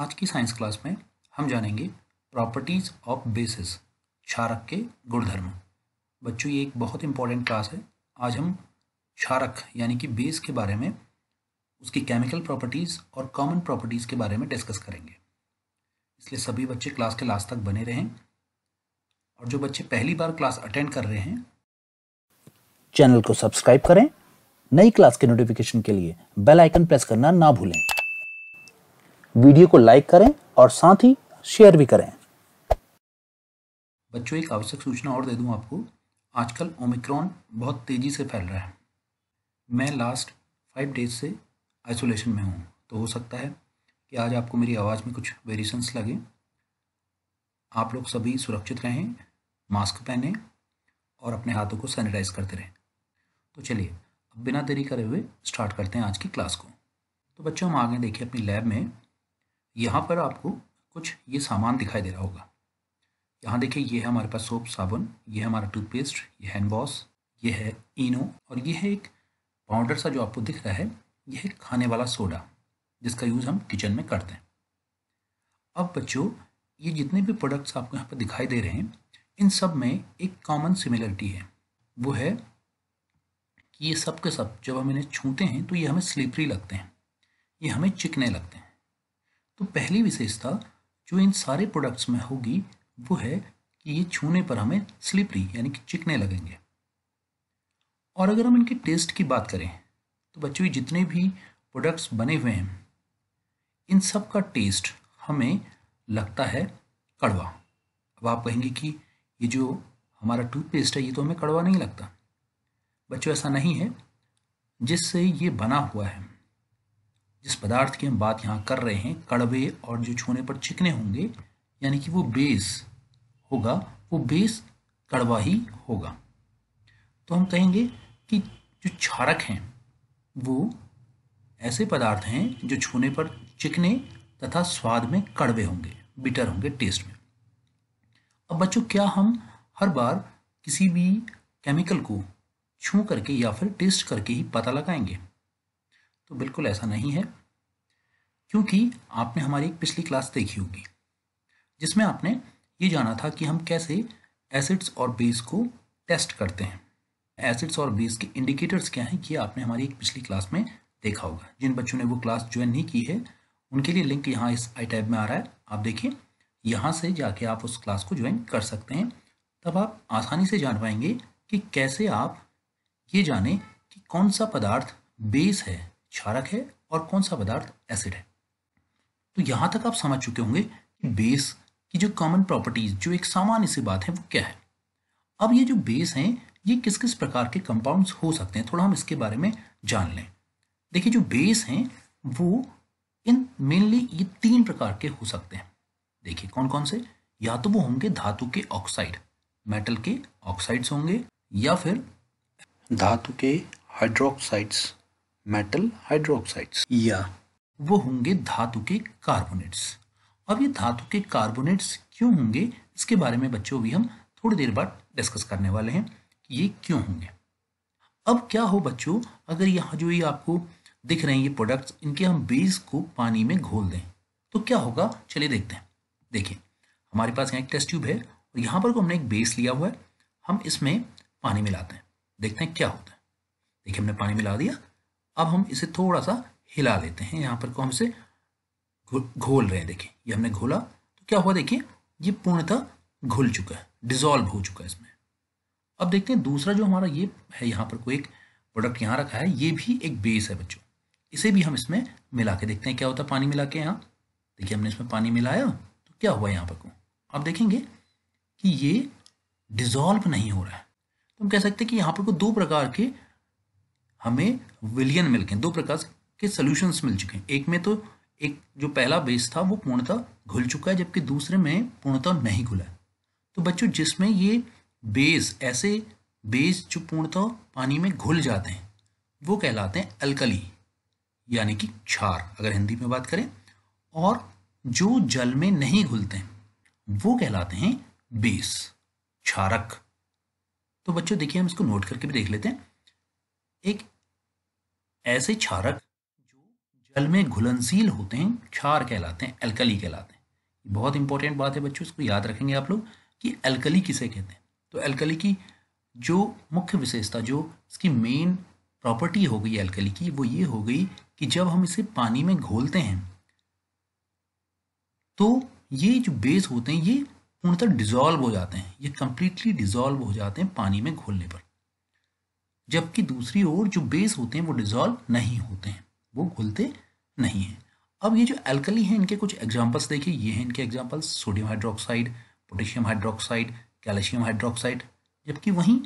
आज की science class में हम जानेंगे प्रॉपर्टीज़ ऑफ बेसिस क्षारक के गुणधर्म बच्चों ये एक बहुत इंपॉर्टेंट क्लास है आज हम क्षारक यानी कि बेस के बारे में उसकी केमिकल प्रॉपर्टीज़ और कॉमन प्रॉपर्टीज़ के बारे में डिस्कस करेंगे इसलिए सभी बच्चे क्लास के लास्ट तक बने रहें और जो बच्चे पहली बार क्लास अटेंड कर रहे हैं चैनल को सब्सक्राइब करें नई क्लास के नोटिफिकेशन के लिए बेल आइकन प्रेस करना ना भूलें वीडियो को लाइक करें और साथ ही शेयर भी करें बच्चों एक आवश्यक सूचना और दे दूं आपको आजकल ओमिक्रॉन बहुत तेज़ी से फैल रहा है मैं लास्ट फाइव डेज से आइसोलेशन में हूँ तो हो सकता है कि आज आपको मेरी आवाज़ में कुछ वेरिएशंस लगे आप लोग सभी सुरक्षित रहें मास्क पहनें और अपने हाथों को सैनिटाइज करते रहें तो चलिए अब बिना देरी करे हुए स्टार्ट करते हैं आज की क्लास को तो बच्चों हम आगे देखिए अपनी लैब में यहाँ पर आपको कुछ ये सामान दिखाई दे रहा होगा यहाँ देखिए ये है हमारे पास सोप साबुन ये है हमारा टूथपेस्ट ये हैंड वॉश ये है इनो और ये है एक पाउडर सा जो आपको दिख रहा है ये है खाने वाला सोडा जिसका यूज़ हम किचन में करते हैं अब बच्चों ये जितने भी प्रोडक्ट्स आपको यहाँ पर दिखाई दे रहे हैं इन सब में एक कॉमन सिमिलरिटी है वो है कि ये सब के सब जब हम इन्हें छूते हैं तो ये हमें स्लिपरी लगते हैं ये हमें चिकने लगते हैं तो पहली विशेषता जो इन सारे प्रोडक्ट्स में होगी वो है कि ये छूने पर हमें स्लिपरी यानी कि चिकने लगेंगे और अगर हम इनके टेस्ट की बात करें तो बच्चों जितने भी प्रोडक्ट्स बने हुए हैं इन सब का टेस्ट हमें लगता है कड़वा अब आप कहेंगे कि ये जो हमारा टूथपेस्ट है ये तो हमें कड़वा नहीं लगता बच्चों ऐसा नहीं है जिससे ये बना हुआ है जिस पदार्थ की हम बात यहाँ कर रहे हैं कड़वे और जो छूने पर चिकने होंगे यानी कि वो बेस होगा वो बेस कड़वा ही होगा तो हम कहेंगे कि जो क्षारक हैं वो ऐसे पदार्थ हैं जो छूने पर चिकने तथा स्वाद में कड़वे होंगे बिटर होंगे टेस्ट में अब बच्चों क्या हम हर बार किसी भी केमिकल को छू करके या फिर टेस्ट करके ही पता लगाएंगे तो बिल्कुल ऐसा नहीं है क्योंकि आपने हमारी एक पिछली क्लास देखी होगी जिसमें आपने ये जाना था कि हम कैसे एसिड्स और बेस को टेस्ट करते हैं एसिड्स और बेस के इंडिकेटर्स क्या हैं कि आपने हमारी एक पिछली क्लास में देखा होगा जिन बच्चों ने वो क्लास ज्वाइन नहीं की है उनके लिए लिंक यहाँ इस आई टैब में आ रहा है आप देखिए यहाँ से जाके आप उस क्लास को ज्वाइन कर सकते हैं तब आप आसानी से जान पाएंगे कि कैसे आप ये जाने कि कौन सा पदार्थ बेस है क्षारक है और कौन सा पदार्थ एसिड है तो यहां तक आप समझ चुके होंगे कि बेस की जो कॉमन प्रॉपर्टीज जो एक सामान्य सी बात है वो क्या है अब ये जो बेस हैं ये किस किस प्रकार के कंपाउंड्स हो सकते हैं थोड़ा हम इसके बारे में जान लें देखिए जो बेस हैं वो इन मेनली ये तीन प्रकार के हो सकते हैं देखिए कौन कौन से या तो वो होंगे धातु के ऑक्साइड मेटल के ऑक्साइड्स होंगे या फिर धातु के हाइड्रोक्साइड्स मेटल हाइड्रोक्साइड्स या वो होंगे धातु के कार्बोनेट्स अब ये धातु के कार्बोनेट्स क्यों होंगे इसके बारे में बच्चों भी हम थोड़ी देर बाद डिस्कस करने वाले हैं कि ये क्यों होंगे अब क्या हो बच्चों अगर यहाँ जो ये आपको दिख रहे हैं ये प्रोडक्ट्स इनके हम बेस को पानी में घोल दें तो क्या होगा चलिए देखते हैं देखिए हमारे पास यहाँ एक टेस्ट ट्यूब है और यहाँ पर को हमने एक बेस लिया हुआ है हम इसमें पानी मिलाते हैं देखते हैं क्या होता है देखिए हमने पानी मिला दिया अब हम इसे थोड़ा सा हिला देते हैं यहाँ पर को हम इसे घोल रहे हैं देखिए ये हमने घोला तो क्या हुआ देखिए ये पूर्णतः घुल चुका है डिजोल्व हो चुका है इसमें अब देखते हैं दूसरा जो हमारा ये है यहाँ पर कोई एक प्रोडक्ट यहाँ रखा है ये भी एक बेस है बच्चों इसे भी हम इसमें मिला के देखते हैं क्या होता है पानी मिला के यहाँ देखिए हमने इसमें पानी मिलाया तो क्या हुआ यहाँ पर को आप देखेंगे कि ये डिजोल्व नहीं हो रहा है तो हम कह सकते हैं कि यहाँ पर को दो प्रकार के हमें विलियन मिल गए दो प्रकार के सोल्यूशंस मिल चुके हैं एक में तो एक जो पहला बेस था वो पूर्णतः घुल चुका है जबकि दूसरे में पूर्णतः नहीं घुला है तो बच्चों जिसमें ये बेस ऐसे बेस जो पूर्णतः पानी में घुल जाते हैं वो कहलाते हैं अलकली यानी कि क्षार अगर हिंदी में बात करें और जो जल में नहीं घुलते हैं वो कहलाते हैं बेस क्षारक तो बच्चों देखिए हम इसको नोट करके भी देख लेते हैं एक ऐसे क्षारक जो जल में घुलनशील होते हैं क्षार कहलाते हैं एल्कली कहलाते हैं बहुत इंपॉर्टेंट बात है बच्चों इसको याद रखेंगे आप लोग कि अलकली किसे कहते हैं तो एल्कली की जो मुख्य विशेषता जो इसकी मेन प्रॉपर्टी हो गई एल्कली की वो ये हो गई कि जब हम इसे पानी में घोलते हैं तो ये जो बेस होते हैं ये पूर्णतः डिजॉल्व हो जाते हैं ये कंप्लीटली डिजॉल्व हो जाते हैं पानी में घोलने पर जबकि दूसरी ओर जो बेस होते हैं वो डिजॉल्व नहीं होते हैं वो घुलते नहीं हैं अब ये जो एल्कली हैं इनके कुछ एग्जाम्पल्स देखिए ये हैं इनके examples sodium hydroxide potassium hydroxide calcium hydroxide जबकि वहीं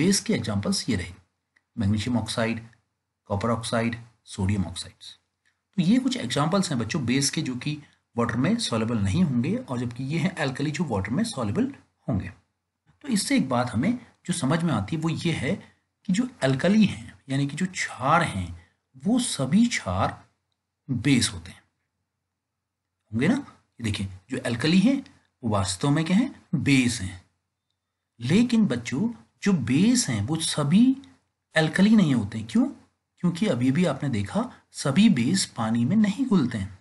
बेस के एग्जाम्पल्स ये रहे magnesium oxide copper oxide sodium oxides तो ये कुछ एग्जाम्पल्स हैं बच्चों बेस के जो कि वाटर में सॉलेबल नहीं होंगे और जबकि ये हैं एल्कली जो वाटर में सॉलेबल होंगे तो इससे एक बात हमें जो समझ में आती है वो ये है कि जो अल्कली हैं यानी कि जो क्षार हैं वो सभी क्षार बेस होते हैं होंगे ना ये देखिए जो अल्कली हैं वास्तव में क्या है बेस हैं लेकिन बच्चों जो बेस हैं वो सभी अल्कली नहीं होते क्यों क्योंकि अभी भी आपने देखा सभी बेस पानी में नहीं घुलते हैं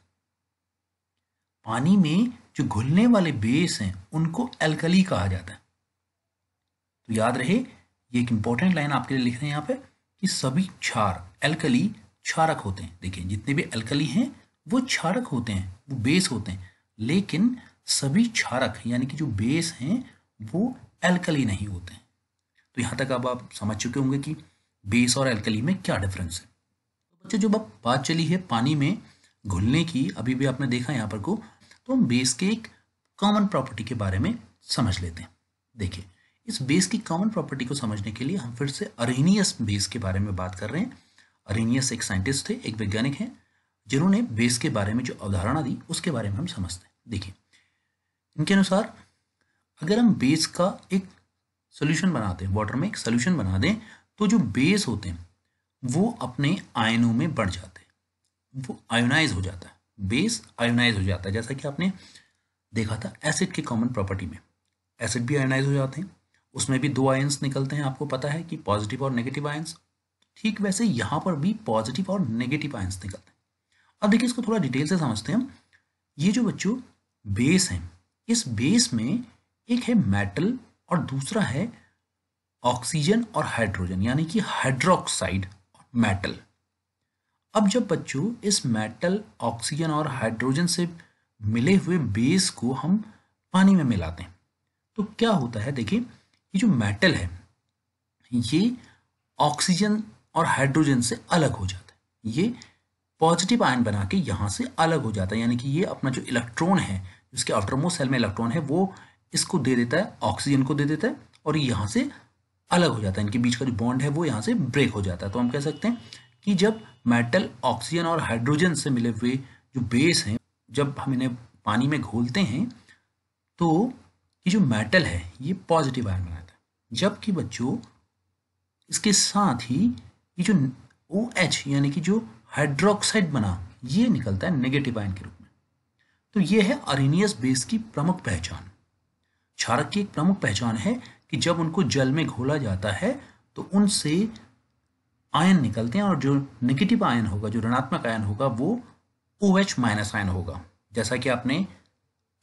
पानी में जो घुलने वाले बेस हैं उनको अल्कली कहा जाता है तो याद रहे ये एक इंपॉर्टेंट लाइन आपके लिए लिख रहे हैं यहाँ पे कि सभी क्षार एल्कली क्षारक होते हैं देखिए जितने भी एल्कली हैं वो क्षारक होते हैं वो बेस होते हैं लेकिन सभी क्षारक यानी कि जो बेस हैं वो एल्कली नहीं होते हैं तो यहाँ तक अब आप समझ चुके होंगे कि बेस और एल्कली में क्या डिफरेंस है बच्चों जब अब बात चली है पानी में घुलने की अभी भी आपने देखा यहाँ पर को तो हम बेस के एक कॉमन प्रॉपर्टी के बारे में समझ लेते हैं देखिए इस बेस की कॉमन प्रॉपर्टी को समझने के लिए हम फिर से अरेनियस बेस के बारे में बात कर रहे हैं अरेनियस एक साइंटिस्ट थे एक वैज्ञानिक हैं जिन्होंने बेस के बारे में जो अवधारणा दी उसके बारे में हम समझते हैं देखिए इनके अनुसार अगर हम बेस का एक सोल्यूशन बनाते हैं वाटर में एक सोल्यूशन बना दें तो जो बेस होते हैं वो अपने आयनों में बढ़ जाते हैं वो आयोनाइज हो जाता है बेस आयोनाइज हो जाता है जैसा कि आपने देखा था एसिड के कॉमन प्रॉपर्टी में एसिड भी आयोनाइज हो जाते हैं उसमें भी दो आयंस निकलते हैं आपको पता है कि पॉजिटिव और नेगेटिव आयंस ठीक वैसे यहाँ पर भी पॉजिटिव और नेगेटिव आयंस निकलते हैं अब देखिए इसको थोड़ा डिटेल से समझते हैं ये जो बच्चों बेस हैं इस बेस में एक है मेटल और दूसरा है ऑक्सीजन और हाइड्रोजन यानी कि हाइड्रोक्साइड और मेटल अब जब बच्चों इस मेटल ऑक्सीजन और हाइड्रोजन से मिले हुए बेस को हम पानी में मिलाते हैं तो क्या होता है देखिए ये जो मेटल है ये ऑक्सीजन और हाइड्रोजन से अलग हो जाता है ये पॉजिटिव आयन बना के यहाँ से अलग हो जाता है यानी कि ये अपना जो इलेक्ट्रॉन है जिसके आउटरमो सेल में इलेक्ट्रॉन है वो इसको दे देता है ऑक्सीजन को दे देता है और यहाँ से अलग हो जाता है इनके बीच का जो बॉन्ड है वो यहाँ से ब्रेक हो जाता है तो हम कह सकते हैं कि जब मेटल ऑक्सीजन और हाइड्रोजन से मिले हुए जो बेस हैं जब हम इन्हें पानी में घोलते हैं तो ये जो मेटल है ये पॉजिटिव आयन बनाता है जबकि बच्चों इसके साथ ही ये जो ओ एच यानी कि जो हाइड्रोक्साइड बना ये निकलता है नेगेटिव आयन के रूप में तो ये है अरिनियस बेस की प्रमुख पहचान क्षारक की एक प्रमुख पहचान है कि जब उनको जल में घोला जाता है तो उनसे आयन निकलते हैं और जो नेगेटिव आयन होगा जो ऋणात्मक आयन होगा वो ओ एच माइनस आयन होगा जैसा कि आपने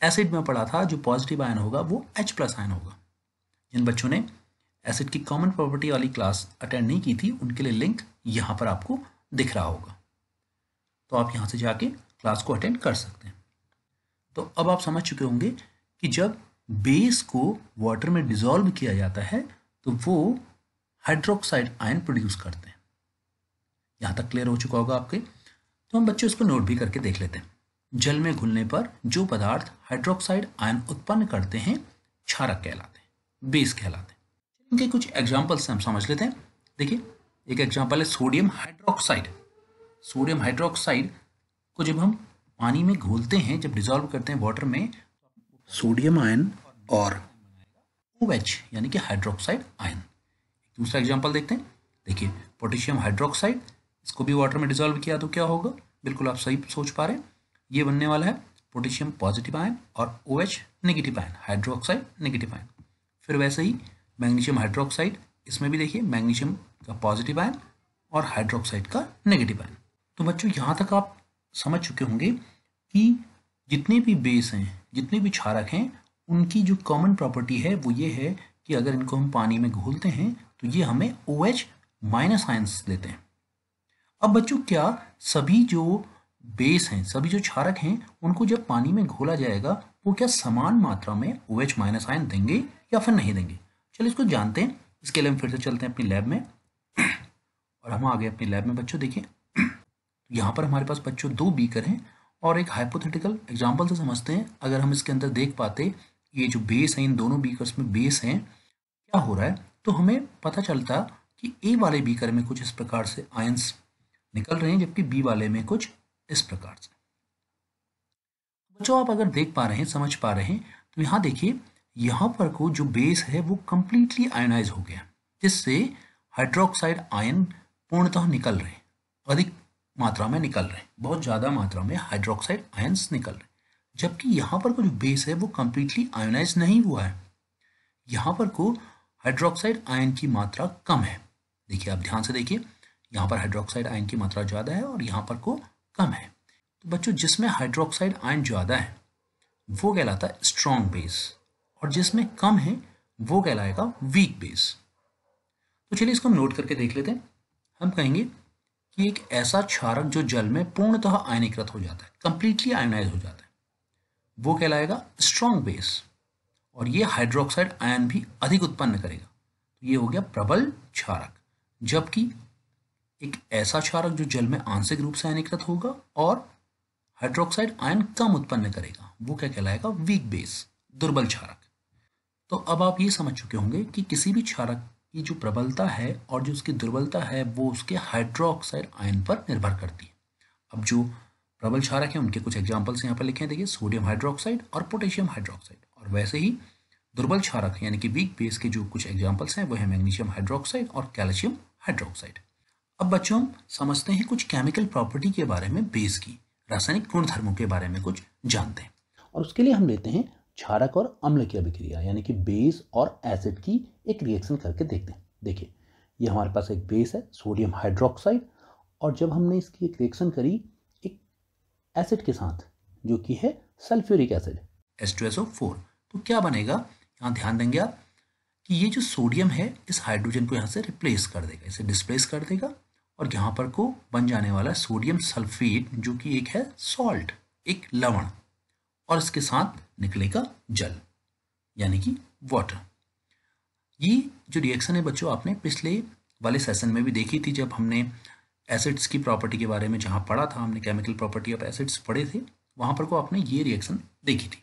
एसिड में पढ़ा था जो पॉजिटिव आयन होगा वो एच प्लस आयन होगा जिन बच्चों ने एसिड की कॉमन प्रॉपर्टी वाली क्लास अटेंड नहीं की थी उनके लिए लिंक यहाँ पर आपको दिख रहा होगा तो आप यहाँ से जाके क्लास को अटेंड कर सकते हैं तो अब आप समझ चुके होंगे कि जब बेस को वाटर में डिजोल्व किया जाता है तो वो हाइड्रोक्साइड आयन प्रोड्यूस करते हैं यहाँ तक क्लियर हो चुका होगा आपके तो हम बच्चे उसको नोट भी करके देख लेते हैं जल में घुलने पर जो पदार्थ हाइड्रोक्साइड आयन उत्पन्न करते हैं क्षारक कहलाते हैं बेस कहलाते हैं इनके कुछ एग्जाम्पल्स से हम समझ लेते हैं देखिए एक एग्जाम्पल है सोडियम हाइड्रोक्साइड सोडियम हाइड्रोक्साइड को जब हम पानी में घोलते हैं जब डिजॉल्व करते हैं वाटर में सोडियम आयन और ओ एच यानी कि हाइड्रोक्साइड आयन दूसरा एग्जाम्पल देखते हैं देखिए पोटेशियम हाइड्रोक्साइड इसको भी वाटर में डिजॉल्व किया तो क्या होगा बिल्कुल आप सही सोच पा रहे हैं ये बनने वाला है पोटेशियम पॉजिटिव आयन और O OH negative ion hydroxide negative ion फिर वैसे ही मैग्नीशियम हाइड्रोक्साइड इसमें भी देखिए मैग्नीशियम का पॉजिटिव आयन और हाइड्रोक्साइड का नेगेटिव आयन तो बच्चों यहाँ तक आप समझ चुके होंगे कि जितने भी बेस हैं जितने भी क्षारक हैं उनकी जो कॉमन प्रॉपर्टी है वो ये है कि अगर इनको हम पानी में घोलते हैं तो ये हमें ओ एच माइनस आयंस देते हैं अब बच्चों क्या सभी जो बेस हैं सभी जो क्षारक हैं उनको जब पानी में घोला जाएगा वो क्या समान मात्रा में ओ एच माइनस आयन देंगे या फिर नहीं देंगे चलिए इसको जानते हैं इसके लिए हम फिर से चलते हैं अपनी लैब में और हम आ गए अपनी लैब में बच्चों देखिए यहाँ पर हमारे पास बच्चों दो बीकर हैं और एक हाइपोथेटिकल एग्जाम्पल से समझते हैं अगर हम इसके अंदर देख पाते ये जो बेस है इन दोनों बीकरस में बेस हैं क्या हो रहा है तो हमें पता चलता कि ए वाले बीकर में कुछ इस प्रकार से आयंस निकल रहे हैं जबकि बी वाले में कुछ इस प्रकार से बच्चों आप अगर देख पा रहे हैं समझ पा रहे हैं तो यहाँ देखिए यहाँ पर को जो बेस है वो कंप्लीटली आयोनाइज हो गया जिससे हाइड्रोक्साइड आयन पूर्णतः निकल रहे अधिक मात्रा में निकल रहे बहुत ज़्यादा मात्रा में हाइड्रोक्साइड आयन्स निकल रहे जबकि यहाँ पर को जो बेस है वो कंप्लीटली आयोनाइज नहीं हुआ है यहाँ पर को हाइड्रोक्साइड आयन की मात्रा कम है देखिए आप ध्यान से देखिए यहाँ पर हाइड्रोक्साइड आयन की मात्रा ज़्यादा है और यहाँ पर को कम है तो बच्चों जिसमें हाइड्रोक्साइड आयन ज़्यादा है वो कहलाता है स्ट्रॉन्ग बेस और जिसमें कम है वो कहलाएगा वीक बेस तो चलिए इसको हम नोट करके देख लेते हैं हम कहेंगे कि एक ऐसा क्षारक जो जल में पूर्णतः आयनीकृत हो जाता है कंप्लीटली आयनाइज हो जाता है वो कहलाएगा स्ट्रॉन्ग बेस और ये हाइड्रोक्साइड आयन भी अधिक उत्पन्न करेगा तो ये हो गया प्रबल क्षारक जबकि एक ऐसा क्षारक जो जल में आंशिक रूप से आयनीकृत होगा और हाइड्रोक्साइड आयन कम उत्पन्न करेगा वो क्या कहलाएगा वीक बेस दुर्बल क्षारक तो अब आप ये समझ चुके होंगे कि किसी भी क्षारक की जो प्रबलता है और जो उसकी दुर्बलता है वो उसके हाइड्रोक्साइड आयन पर निर्भर करती है अब जो प्रबल क्षारक है उनके कुछ एग्जाम्पल्स यहाँ पर लिखे हैं देखिए सोडियम हाइड्रोक्साइड और पोटेशियम हाइड्रोक्साइड और वैसे ही दुर्बल क्षारक यानी कि वीक बेस के जो कुछ एग्जाम्पल्स हैं वो है मैग्नीशियम हाइड्रोक्साइड और कैल्शियम हाइड्रोक्साइड अब बच्चों हम समझते हैं कुछ केमिकल प्रॉपर्टी के बारे में बेस की रासायनिक गुणधर्मों के बारे में कुछ जानते हैं और उसके लिए हम लेते हैं क्षारक और अम्ल की अभिक्रिया यानी कि बेस और एसिड की एक रिएक्शन करके देखते हैं देखिए ये हमारे पास एक बेस है सोडियम हाइड्रोक्साइड और जब हमने इसकी एक रिएक्शन करी एक एसिड के साथ जो कि है सल्फ्यूरिक एसिड फोर तो क्या बनेगा यहाँ ध्यान देंगे आप कि ये जो सोडियम है इस हाइड्रोजन को यहाँ से रिप्लेस कर देगा इसे डिस्प्लेस कर देगा और यहाँ पर को बन जाने वाला सोडियम सल्फेट जो कि एक है सॉल्ट एक लवण और इसके साथ निकलेगा जल यानी कि वाटर ये जो रिएक्शन है बच्चों आपने पिछले वाले सेशन में भी देखी थी जब हमने एसिड्स की प्रॉपर्टी के बारे में जहाँ पढ़ा था हमने केमिकल प्रॉपर्टी ऑफ एसिड्स पढ़े थे वहाँ पर को आपने ये रिएक्शन देखी थी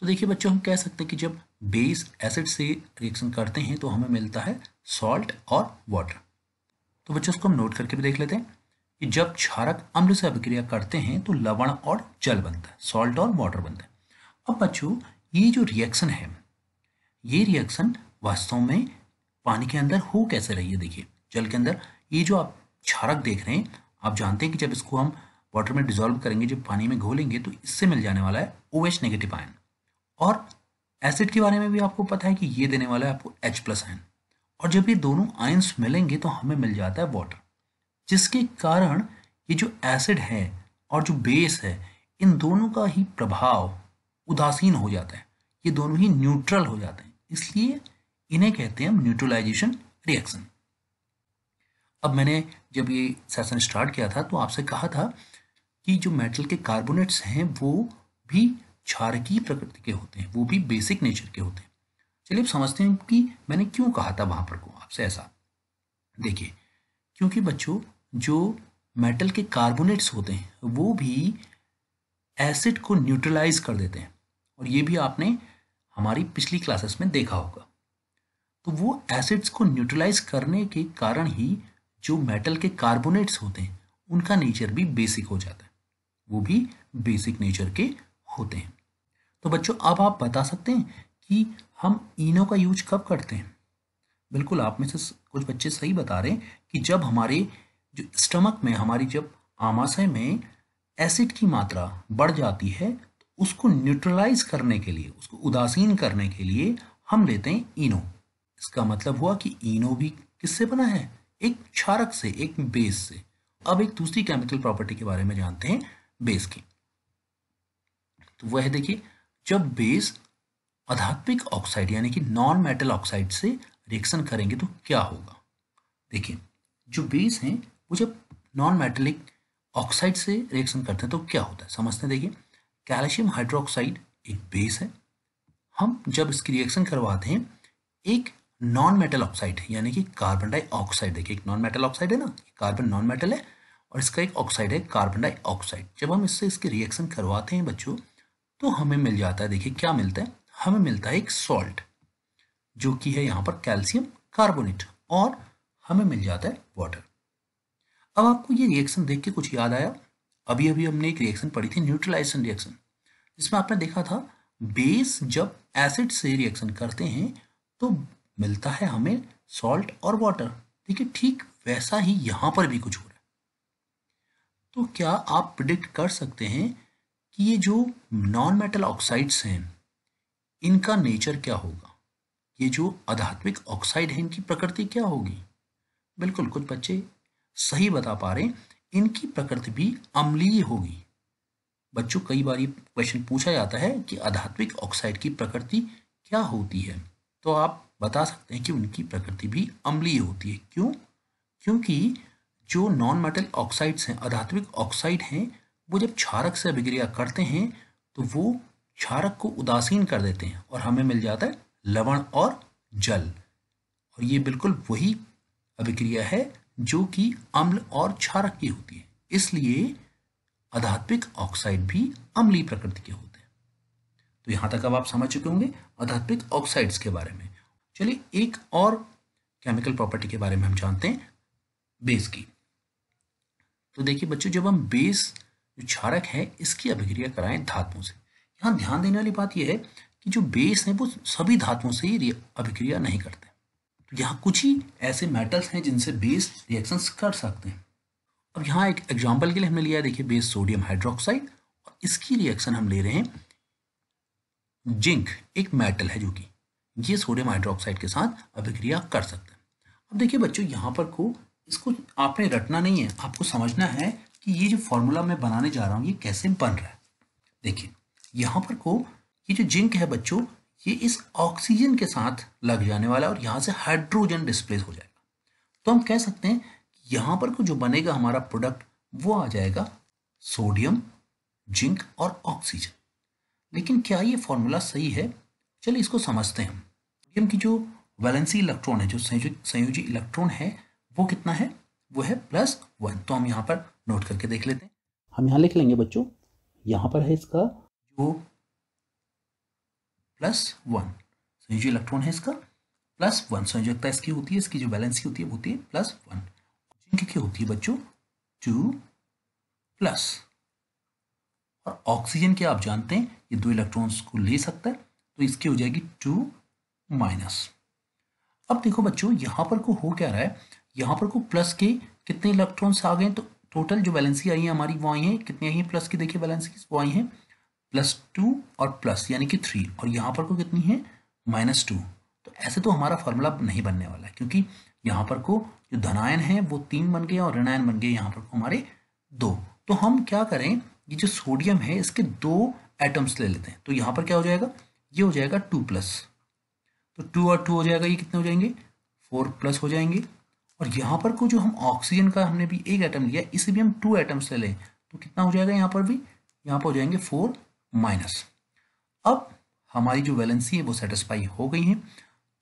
तो देखिए बच्चों हम कह सकते हैं कि जब बेस एसिड से रिएक्शन करते हैं तो हमें मिलता है सॉल्ट और वाटर तो बच्चों इसको हम नोट करके भी देख लेते हैं कि जब क्षारक अम्ल से अभिक्रिया करते हैं तो लवण और जल बनता है सॉल्ट और वाटर बनता है अब बच्चों ये जो रिएक्शन है ये रिएक्शन वास्तव में पानी के अंदर हो कैसे रही है देखिए जल के अंदर ये जो आप क्षारक देख रहे हैं आप जानते हैं कि जब इसको हम वाटर में डिजोल्व करेंगे जब पानी में घोलेंगे तो इससे मिल जाने वाला है ओ एच नेगेटिव आयन और एसिड के बारे में भी आपको पता है कि ये देने वाला है आपको एच प्लस आयन और जब ये दोनों आयंस मिलेंगे तो हमें मिल जाता है वाटर जिसके कारण ये जो एसिड है और जो बेस है इन दोनों का ही प्रभाव उदासीन हो जाता है ये दोनों ही न्यूट्रल हो जाते हैं इसलिए इन्हें कहते हैं हम न्यूट्रलाइजेशन रिएक्शन अब मैंने जब ये सेशन स्टार्ट किया था तो आपसे कहा था कि जो मेटल के कार्बोनेट्स हैं वो भी क्षारकीय प्रकृति के होते हैं वो भी बेसिक नेचर के होते हैं चलिए अब समझते हैं कि मैंने क्यों कहा था वहां पर को आपसे ऐसा देखिए क्योंकि बच्चों जो मेटल के कार्बोनेट्स होते हैं वो भी एसिड को न्यूट्रलाइज कर देते हैं और ये भी आपने हमारी पिछली क्लासेस में देखा होगा तो वो एसिड्स को न्यूट्रलाइज करने के कारण ही जो मेटल के कार्बोनेट्स होते हैं उनका नेचर भी बेसिक हो जाता है वो भी बेसिक नेचर के होते हैं तो बच्चों अब आप बता सकते हैं कि हम इनो का यूज कब करते हैं बिल्कुल आप में से कुछ बच्चे सही बता रहे हैं कि जब हमारे जो स्टमक में हमारी जब आमाशय में एसिड की मात्रा बढ़ जाती है तो उसको न्यूट्रलाइज करने के लिए उसको उदासीन करने के लिए हम लेते हैं इनो इसका मतलब हुआ कि इनो भी किससे बना है एक क्षारक से एक बेस से अब एक दूसरी केमिकल प्रॉपर्टी के बारे में जानते हैं बेस की तो वह देखिए जब बेस अधात्विक ऑक्साइड यानी कि नॉन मेटल ऑक्साइड से रिएक्शन करेंगे तो क्या होगा देखिए जो बेस हैं वो जब नॉन मेटलिक ऑक्साइड से रिएक्शन करते हैं तो क्या होता है समझते हैं देखिए कैल्शियम हाइड्रोक्साइड एक बेस है हम जब इसकी रिएक्शन करवाते हैं एक नॉन मेटल ऑक्साइड यानी कि कार्बन डाइऑक्साइड देखिए एक नॉन मेटल ऑक्साइड है ना कार्बन नॉन मेटल है और इसका एक ऑक्साइड है कार्बन डाइऑक्साइड जब हम इससे इसकी रिएक्शन करवाते हैं बच्चों तो हमें मिल जाता है देखिए क्या मिलता है हमें मिलता है एक सॉल्ट जो कि है यहाँ पर कैल्शियम कार्बोनेट और हमें मिल जाता है वाटर अब आपको ये रिएक्शन देख के कुछ याद आया अभी अभी हमने एक रिएक्शन पढ़ी थी न्यूट्रलाइजेशन रिएक्शन जिसमें आपने देखा था बेस जब एसिड से रिएक्शन करते हैं तो मिलता है हमें सॉल्ट और वाटर ठीक है ठीक वैसा ही यहां पर भी कुछ हो रहा है तो क्या आप प्रिडिक्ट कर सकते हैं कि ये जो नॉन मेटल ऑक्साइड्स हैं इनका नेचर क्या होगा ये जो आध्यात्मिक ऑक्साइड है इनकी प्रकृति क्या होगी बिल्कुल कुछ बच्चे सही बता पा रहे हैं इनकी प्रकृति भी अम्लीय होगी बच्चों कई बार ये क्वेश्चन पूछा जाता है कि आध्यात्मिक ऑक्साइड की प्रकृति क्या होती है तो आप बता सकते हैं कि उनकी प्रकृति भी अम्लीय होती है क्यों क्योंकि जो नॉन मेटल ऑक्साइड्स हैं आध्यात्मिक ऑक्साइड हैं वो जब क्षारक से अभिक्रिया करते हैं तो वो क्षारक को उदासीन कर देते हैं और हमें मिल जाता है लवण और जल और ये बिल्कुल वही अभिक्रिया है जो कि अम्ल और क्षारक की होती है इसलिए अधात्विक ऑक्साइड भी अम्ली प्रकृति के होते हैं तो यहां तक अब आप समझ चुके होंगे अधात्विक ऑक्साइड्स के बारे में चलिए एक और केमिकल प्रॉपर्टी के बारे में हम जानते हैं बेस की तो देखिए बच्चों जब हम बेस जो क्षारक है इसकी अभिक्रिया कराएं धातुओं से यहाँ ध्यान देने वाली बात यह है कि जो बेस है वो सभी धातुओं से ही अभिक्रिया नहीं करते तो यहाँ कुछ ही ऐसे मेटल्स हैं जिनसे बेस रिएक्शंस कर सकते हैं अब यहाँ एक एग्जाम्पल के लिए हमने लिया है देखिए बेस सोडियम हाइड्रोक्साइड और इसकी रिएक्शन हम ले रहे हैं जिंक एक मेटल है जो कि ये सोडियम हाइड्रोक्साइड के साथ अभिक्रिया कर सकते हैं अब देखिए बच्चों यहाँ पर को इसको आपने रटना नहीं है आपको समझना है कि ये जो फॉर्मूला मैं बनाने जा रहा हूँ ये कैसे बन रहा है देखिए यहाँ पर को ये जो जिंक है बच्चों ये इस ऑक्सीजन के साथ लग जाने वाला है और यहाँ से हाइड्रोजन डिस्प्लेस हो जाएगा तो हम कह सकते हैं कि यहाँ पर को जो बनेगा हमारा प्रोडक्ट वो आ जाएगा सोडियम जिंक और ऑक्सीजन लेकिन क्या ये फॉर्मूला सही है चलिए इसको समझते हैं सोडियम की जो वैलेंसी इलेक्ट्रॉन है जो संयोजी इलेक्ट्रॉन है वो कितना है वो है प्लस वन तो हम यहाँ पर नोट करके देख लेते हैं हम यहाँ लिख लेंगे बच्चों यहाँ पर है इसका प्लस वन सो ये जो इलेक्ट्रॉन है इसका प्लस वन संयोजकता इसकी होती है इसकी जो बैलेंस की होती है होती है प्लस वन जिंक की होती है बच्चों टू प्लस और ऑक्सीजन के आप जानते हैं ये दो इलेक्ट्रॉन्स को ले सकता है तो इसकी हो जाएगी टू माइनस अब देखो बच्चों यहाँ पर को हो क्या रहा है यहाँ पर को प्लस के कितने इलेक्ट्रॉन्स आ गए तो टोटल जो बैलेंसी आई है हमारी वो आई है कितनी आई है प्लस की देखिए बैलेंसी वो आई हैं प्लस टू और प्लस यानी कि थ्री और यहाँ पर को कितनी है माइनस टू तो ऐसे तो हमारा फॉर्मूला नहीं बनने वाला है क्योंकि यहाँ पर को जो धनायन है वो तीन बन गए और ऋणायन बन गए यहाँ पर को हमारे दो तो हम क्या करें ये जो सोडियम है इसके दो एटम्स ले लेते हैं तो यहाँ पर क्या हो जाएगा ये हो जाएगा टू प्लस तो टू और टू हो जाएगा ये कितने हो जाएंगे फोर प्लस हो जाएंगे और यहाँ पर को जो हम ऑक्सीजन का हमने भी एक एटम लिया इसे भी हम टू एटम्स ले लें तो कितना हो जाएगा यहाँ पर भी यहाँ पर हो जाएंगे फोर माइनस अब हमारी जो वैलेंसी है वो सेटिस्फाई हो गई है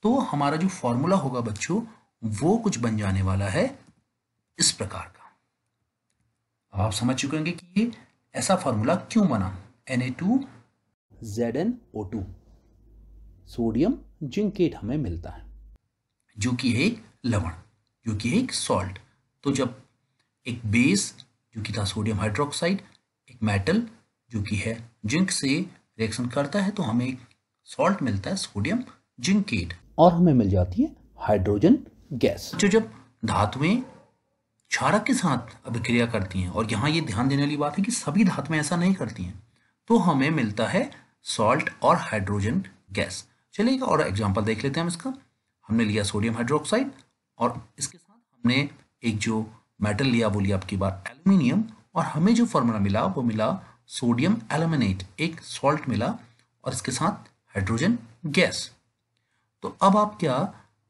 तो हमारा जो फॉर्मूला होगा बच्चों वो कुछ बन जाने वाला है इस प्रकार का आप समझ चुके होंगे कि ये ऐसा फॉर्मूला क्यों बना N A two Z N O two sodium zincate हमें मिलता है जो कि एक लवण जो कि एक सॉल्ट तो जब एक बेस जो कि था सोडियम हाइड्रोक्साइड एक मेटल जो कि है जिंक से रिएक्शन करता है तो हमें सॉल्ट मिलता है सोडियम जिंकेट और हमें मिल जाती है हाइड्रोजन गैस जो जब धातुएं क्षारक के साथ अभिक्रिया करती हैं और यहाँ ये ध्यान देने वाली बात है कि सभी धातुएं ऐसा नहीं करती हैं तो हमें मिलता है सॉल्ट और हाइड्रोजन गैस चलिए और एग्जाम्पल देख लेते हैं हम इसका हमने लिया सोडियम हाइड्रोक्साइड और इसके साथ हमने एक जो मेटल लिया वो लिया आपकी बार एल्यूमिनियम और हमें जो फॉर्मूला मिला वो मिला सोडियम एलमिनेट एक सॉल्ट मिला और इसके साथ हाइड्रोजन गैस तो अब आप क्या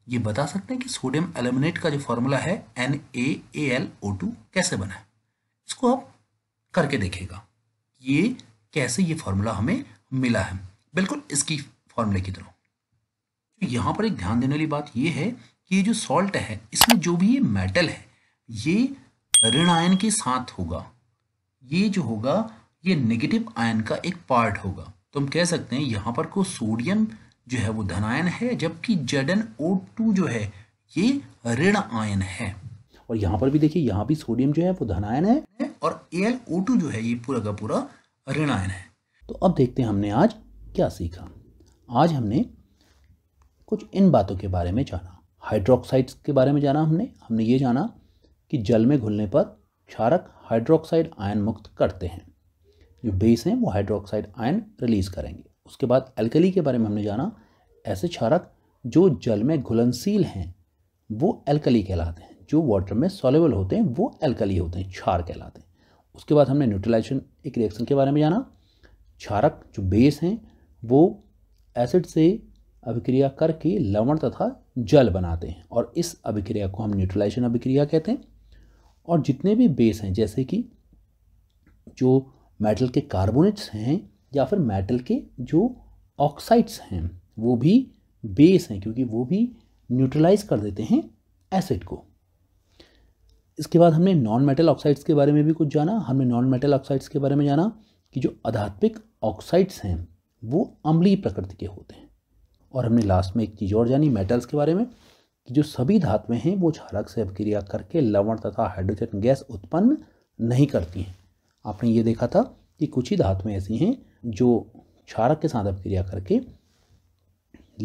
ये बता सकते हैं कि सोडियम एलमिनेट का जो फॉर्मूला है N A L O two कैसे बना है इसको आप करके देखेगा ये कैसे ये फॉर्मूला हमें मिला है बिल्कुल इसकी फॉर्मूले की तरह तो यहाँ पर एक ध्यान देने वाली बात ये है कि ये जो सॉल्ट है इसमें जो भी ये मेटल है ये ऋण आयन के साथ होगा ये जो होगा ये नेगेटिव आयन का एक पार्ट होगा तो हम कह सकते हैं यहाँ पर को सोडियम जो है वो धनायन है जबकि जेड एन ओ टू जो है ये ऋण आयन है और यहाँ पर भी देखिए यहाँ भी सोडियम जो है वो धनायन है और ए एल ओ टू जो है ये पूरा का पूरा ऋण आयन है तो अब देखते हैं हमने आज क्या सीखा आज हमने कुछ इन बातों के बारे में जाना हाइड्रोक्साइड्स के बारे में जाना हमने हमने ये जाना कि जल में घुलने पर क्षारक हाइड्रोक्साइड आयन मुक्त करते हैं जो बेस हैं वो हाइड्रोक्साइड आयन रिलीज़ करेंगे उसके बाद एल्कली के बारे में हमने जाना ऐसे क्षारक जो जल में घुलनशील हैं वो एल्कली कहलाते हैं जो वाटर में सॉलेबल होते हैं वो एल्कली होते हैं क्षार कहलाते हैं उसके बाद हमने न्यूट्रलाइजेशन एक रिएक्शन के बारे में जाना क्षारक जो बेस हैं वो एसिड से अभिक्रिया करके लवण तथा जल बनाते हैं और इस अभिक्रिया को हम न्यूट्रलाइजेशन अभिक्रिया कहते हैं और जितने भी बेस हैं जैसे कि जो मेटल के कार्बोनेट्स हैं या फिर मेटल के जो ऑक्साइड्स हैं वो भी बेस हैं क्योंकि वो भी न्यूट्रलाइज कर देते हैं एसिड को इसके बाद हमने नॉन मेटल ऑक्साइड्स के बारे में भी कुछ जाना हमने नॉन मेटल ऑक्साइड्स के बारे में जाना कि जो अधात्विक ऑक्साइड्स हैं वो अम्लीय प्रकृति के होते हैं और हमने लास्ट में एक चीज़ और जानी मेटल्स के बारे में कि जो सभी धातुएं हैं वो झारक से अभिक्रिया करके लवण तथा हाइड्रोजन गैस उत्पन्न नहीं करती हैं आपने ये देखा था कि कुछ ही धातुएं ऐसी हैं जो क्षारक के साथ अभिक्रिया करके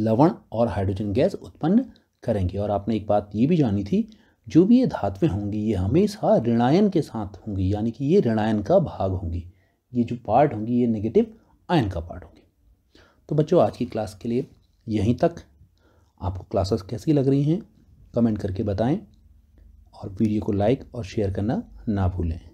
लवण और हाइड्रोजन गैस उत्पन्न करेंगे और आपने एक बात ये भी जानी थी जो भी ये धातुएं होंगी ये हमेशा ऋणायन के साथ होंगी यानी कि ये ऋणायन का भाग होंगी ये जो पार्ट होंगी ये नेगेटिव आयन का पार्ट होंगी तो बच्चों आज की क्लास के लिए यहीं तक आपको क्लासेस कैसी लग रही हैं कमेंट करके बताएं और वीडियो को लाइक और शेयर करना ना भूलें